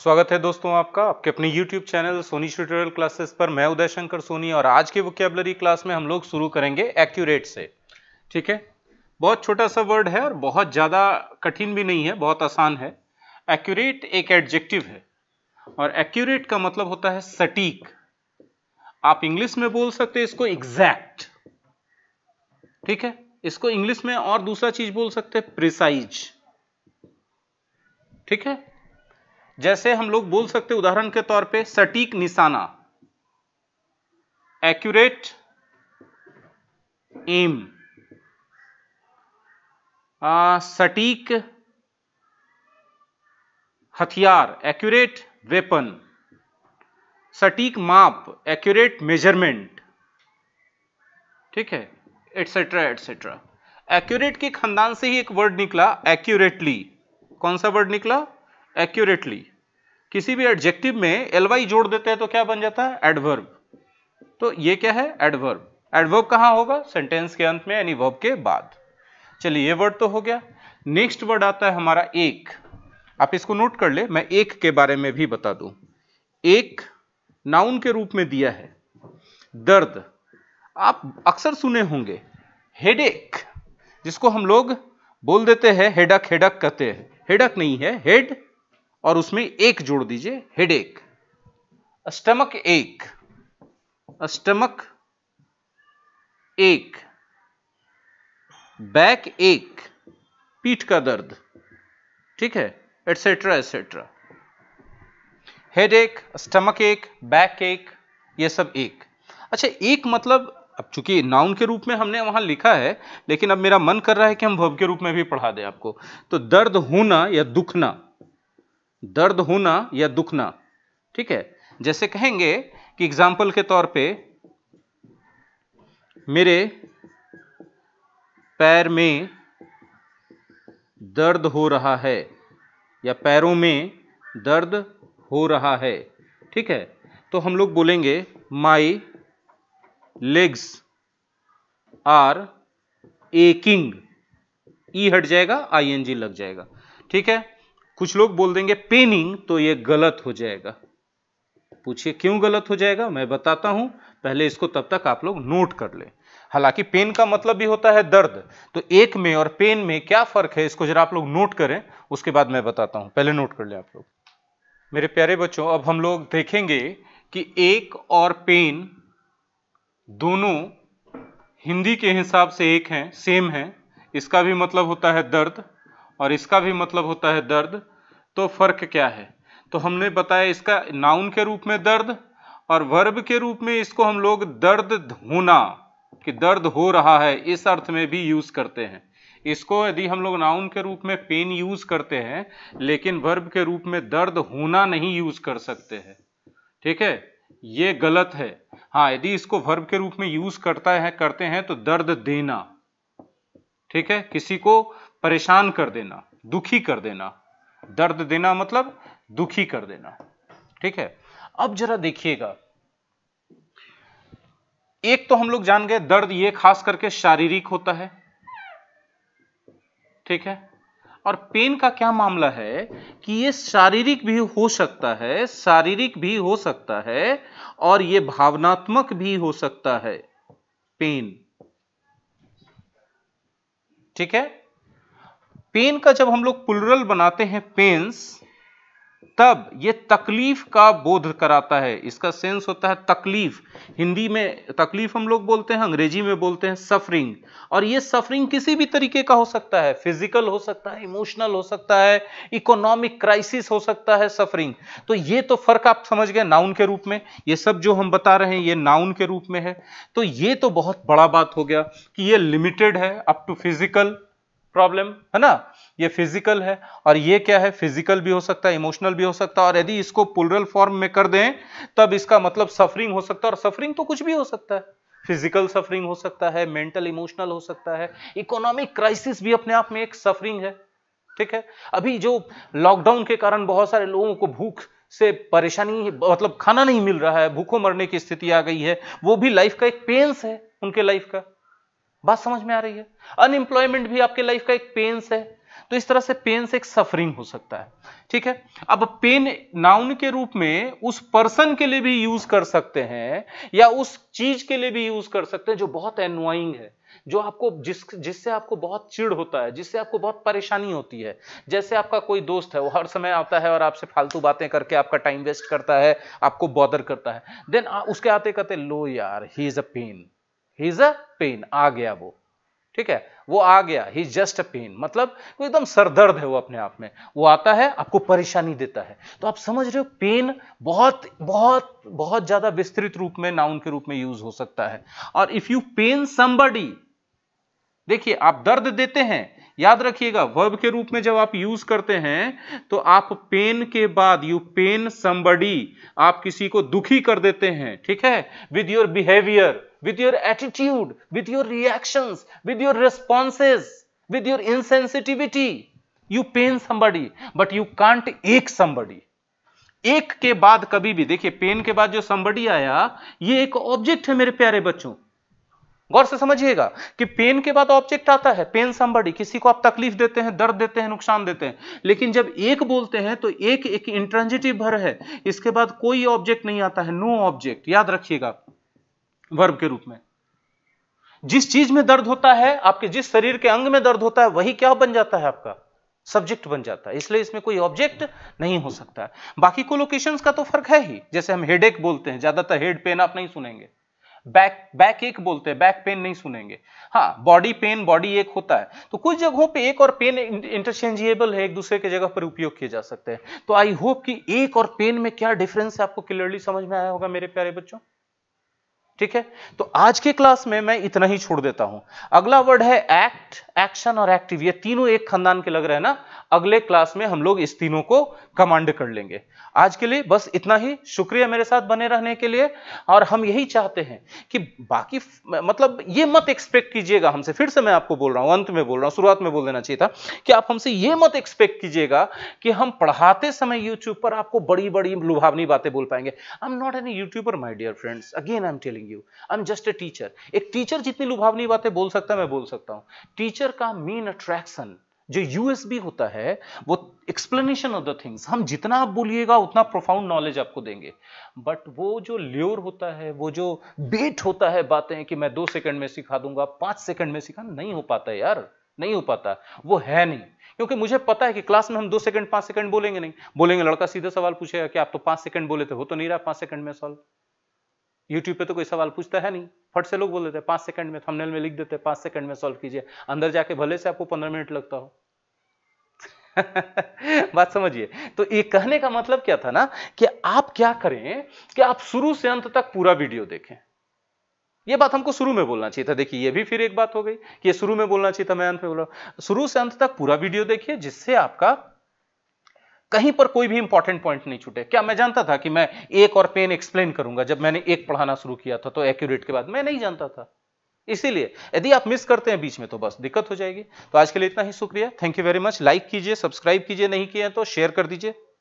स्वागत है दोस्तों आपका आपके अपने YouTube channel Soni tutorial classes पर मैं उदय शंकर सोनी और आज के वोकेबलरी क्लास में हम लोग शुरू करेंगे एक्यूरेट से ठीक है बहुत छोटा सा वर्ड है और बहुत ज़्यादा कठिन भी नहीं है बहुत आसान है एक्यूरेट एक एडजेक्टिव है और एक्यूरेट का मतलब होता है सटीक आप इंग्लिश में बोल सकते हैं इसको एग्जैक्ट ठीक है इसको इंग्लिश में और दूसरा चीज बोल सकते हैं प्रिसाइज ठीक है जैसे हम लोग बोल सकते उदाहरण के तौर पे सटीक निशाना एक्यूरेट एम सटीक हथियार एक्यूरेट वेपन सटीक माप एक्यूरेट मेजरमेंट ठीक है एटसेट्रा एटसेट्रा एक्यूरेट के खानदान से ही एक वर्ड निकला एक्यूरेटली कौन सा वर्ड निकला एक्यूरेटली किसी भी एडजेक्टिव में एलवाई जोड़ देते हैं तो क्या बन जाता है एडवर्ब तो ये क्या है एडवर्ब एडवर्ब कहां होगा सेंटेंस के अंत में यानी वर्ब के बाद चलिए ये वर्ड तो हो गया नेक्स्ट वर्ड आता है हमारा एक आप इसको नोट कर ले मैं एक के बारे में भी बता दू एक नाउन के रूप में दिया है दर्द आप अक्सर सुने होंगे हेडेक जिसको हम लोग बोल देते हैं हेडक हेडक कहते हैं हेडक नहीं है हेड और उसमें एक जोड़ दीजिए हेड एक स्टमक एक स्टमक एक बैक एक पीठ का दर्द ठीक है etcetera etcetera head ache stomach ache back ache ये सब एक अच्छा एक मतलब अब चूंकि नाउन के रूप में हमने वहां लिखा है लेकिन अब मेरा मन कर रहा है कि हम भव के रूप में भी पढ़ा दें आपको तो दर्द होना या दुखना दर्द होना या दुखना ठीक है जैसे कहेंगे कि एग्जाम्पल के तौर पे मेरे पैर में दर्द हो रहा है या पैरों में दर्द हो रहा है ठीक है तो हम लोग बोलेंगे माई लेग्स आर एकिंग ई हट जाएगा आई एन जी लग जाएगा ठीक है कुछ लोग बोल देंगे पेनिंग तो ये गलत हो जाएगा पूछिए क्यों गलत हो जाएगा मैं बताता हूं पहले इसको तब तक आप लोग नोट कर ले हालांकि पेन का मतलब भी होता है दर्द तो एक में और पेन में क्या फर्क है इसको जरा आप लोग नोट करें उसके बाद मैं बताता हूं पहले नोट कर ले आप लोग मेरे प्यारे बच्चों अब हम लोग देखेंगे कि एक और पेन दोनों हिंदी के हिसाब से एक हैं सेम हैं इसका भी मतलब होता है दर्द और इसका भी मतलब होता है दर्द तो फर्क क्या है तो हमने बताया इसका नाउन के रूप में दर्द और वर्ब के रूप में इसको हम लोग दर्द होना कि दर्द हो रहा है इस अर्थ में भी यूज करते हैं इसको यदि हम लोग नाउन के रूप में पेन यूज करते हैं लेकिन वर्ब के रूप में दर्द होना नहीं यूज कर सकते हैं ठीक है ये गलत है हाँ यदि इसको वर्ब के रूप में यूज करता है करते हैं तो दर्द देना ठीक है किसी को परेशान कर देना दुखी कर देना दर्द देना मतलब दुखी कर देना ठीक है अब जरा देखिएगा एक तो हम लोग जान गए दर्द ये खास करके शारीरिक होता है ठीक है और पेन का क्या मामला है कि ये शारीरिक भी हो सकता है शारीरिक भी हो सकता है और ये भावनात्मक भी हो सकता है पेन ठीक है पेन का जब हम लोग पुलरल बनाते हैं पेन्स तब ये तकलीफ का बोध कराता है इसका सेंस होता है तकलीफ हिंदी में तकलीफ हम लोग बोलते हैं अंग्रेजी में बोलते हैं सफरिंग और ये सफरिंग किसी भी तरीके का हो सकता है फिजिकल हो सकता है इमोशनल हो सकता है इकोनॉमिक क्राइसिस हो सकता है सफरिंग तो ये तो फर्क आप समझ गए नाउन के रूप में ये सब जो हम बता रहे हैं ये नाउन के रूप में है तो ये तो बहुत बड़ा बात हो गया कि ये लिमिटेड है अप टू फिजिकल प्रॉब्लम है ना ये फिजिकल है और ये क्या है फिजिकल भी हो सकता है इमोशनल भी हो सकता है और यदि इसको पुलरल फॉर्म में कर दें तब इसका मतलब सफरिंग हो सकता है और सफरिंग तो कुछ भी हो सकता है फिजिकल सफरिंग हो सकता है मेंटल इमोशनल हो सकता है इकोनॉमिक क्राइसिस भी अपने आप में एक सफरिंग है ठीक है अभी जो लॉकडाउन के कारण बहुत सारे लोगों को भूख से परेशानी मतलब खाना नहीं मिल रहा है भूखों मरने की स्थिति आ गई है वो भी लाइफ का एक पेंस है उनके लाइफ का बात समझ में आ रही है अनएम्प्लॉयमेंट भी आपके लाइफ का एक पेंस है तो इस तरह से पेन से एक सफरिंग हो सकता है ठीक है अब पेन नाउन के रूप में उस पर्सन के लिए भी यूज कर सकते हैं या उस चीज के लिए भी यूज कर सकते हैं जो बहुत एनवाइंग है जो आपको जिस जिससे आपको बहुत चिड़ होता है जिससे आपको बहुत परेशानी होती है जैसे आपका कोई दोस्त है वो हर समय आता है और आपसे फालतू बातें करके आपका टाइम वेस्ट करता है आपको बॉदर करता है देन उसके आते कहते लो यार he is a pain he is a pain आ गया वो ठीक है वो आ गया ही जस्ट अ पेन मतलब वो एकदम सरदर्द है वो अपने आप में वो आता है आपको परेशानी देता है तो आप समझ रहे हो पेन बहुत बहुत बहुत ज्यादा विस्तृत रूप में नाउन के रूप में यूज हो सकता है और इफ यू पेन समबडी देखिए आप दर्द देते हैं याद रखिएगा वर्ब के रूप में जब आप यूज करते हैं तो आप पेन के बाद यू पेन समबडी आप किसी को दुखी कर देते हैं ठीक है with your behaviour with your attitude with your reaction with your responses with your insensitivity you pain somebody but you can't ache somebody ache के बाद कभी भी देखिए पेन के बाद जो संबडी आया ये एक ऑब्जेक्ट है मेरे प्यारे बच्चों गौर से समझिएगा कि पेन के बाद ऑब्जेक्ट आता है पेन संबड़ी किसी को आप तकलीफ देते हैं दर्द देते हैं नुकसान देते हैं लेकिन जब एक बोलते हैं तो एक एक इंट्रांजिटिव भर है इसके बाद कोई ऑब्जेक्ट नहीं आता है नो ऑब्जेक्ट याद रखिएगा वर्ब के रूप में जिस चीज में दर्द होता है आपके जिस शरीर के अंग में दर्द होता है वही क्या बन जाता है आपका सब्जेक्ट बन जाता है इसलिए इसमें कोई ऑब्जेक्ट नहीं हो सकता है बाकी कोलोकेशंस का तो फर्क है ही जैसे हम हेडेक बोलते हैं ज्यादातर हेड पेन आप नहीं सुनेंगे बैक बैक एक बोलते हैं बैक पेन नहीं सुनेंगे हाँ बॉडी पेन बॉडी एक होता है तो कुछ जगहों पे एक और पेन इंटरचेंजिएबल है एक दूसरे के जगह पर उपयोग किए जा सकते हैं तो आई होप कि एक और पेन में क्या डिफरेंस है आपको क्लियरली समझ में आया होगा मेरे प्यारे बच्चों ठीक है तो आज के क्लास में मैं इतना ही छोड़ देता हूं अगला वर्ड है एक्ट एक्शन और एक्टिव ये तीनों एक खानदान के लग रहे हैं ना अगले क्लास में हम लोग इस तीनों को कमांड कर लेंगे आज के लिए बस इतना ही शुक्रिया मेरे साथ बने रहने के लिए और हम यही चाहते हैं कि बाकी मतलब ये मत एक्सपेक्ट कीजिएगा हमसे फिर से मैं आपको बोल रहा हूं अंत में बोल रहा हूं शुरुआत में बोल देना चाहिए था कि आप हमसे ये मत एक्सपेक्ट कीजिएगा कि हम पढ़ाते समय यूट्यूब पर आपको बड़ी बड़ी लुभावनी बातें बोल पाएंगे I am not an YouTuber my dear friends again I am telling helping you I am just a teacher एक टीचर जितनी लुभावनी बातें बोल सकता है मैं बोल सकता हूं टीचर का मेन अट्रैक्शन जो यूएसबी होता है वो एक्सप्लेनेशन ऑफ द थिंग्स हम जितना आप बोलिएगा उतना प्रोफाउंड नॉलेज आपको देंगे बट वो जो ल्योर होता है वो जो बेट होता है बातें कि मैं दो सेकंड में सिखा दूंगा पांच सेकंड में सिखा नहीं हो पाता यार नहीं हो पाता वो है नहीं क्योंकि मुझे पता है कि क्लास में हम दो सेकंड पांच सेकंड बोलेंगे नहीं बोलेंगे लड़का सीधा सवाल पूछेगा कि आप तो पांच सेकंड बोले थे हो तो नहीं रहा पांच सेकंड में सॉल्व YouTube पे तो कोई सवाल पूछता है नहीं फट से लोग बोल देते हैं पांच सेकंड में थंबनेल में लिख देते हैं पांच सेकंड में सॉल्व कीजिए अंदर जाके भले से आपको पंद्रह मिनट लगता हो बात समझिए तो ये कहने का मतलब क्या था ना कि आप क्या करें कि आप शुरू से अंत तक पूरा वीडियो देखें ये बात हमको शुरू में बोलना चाहिए था देखिए ये भी फिर एक बात हो गई कि शुरू में बोलना चाहिए था मैं अंत में बोला शुरू से अंत तक पूरा वीडियो देखिए जिससे आपका कहीं पर कोई भी इंपॉर्टेंट पॉइंट नहीं छूटे क्या मैं जानता था कि मैं एक और पेन एक्सप्लेन करूंगा जब मैंने एक पढ़ाना शुरू किया था तो एक्यूरेट के बाद मैं नहीं जानता था इसीलिए यदि आप मिस करते हैं बीच में तो बस दिक्कत हो जाएगी तो आज के लिए इतना ही शुक्रिया thank you very much like कीजिए सब्सक्राइब कीजिए नहीं किए तो शेयर कर दीजिए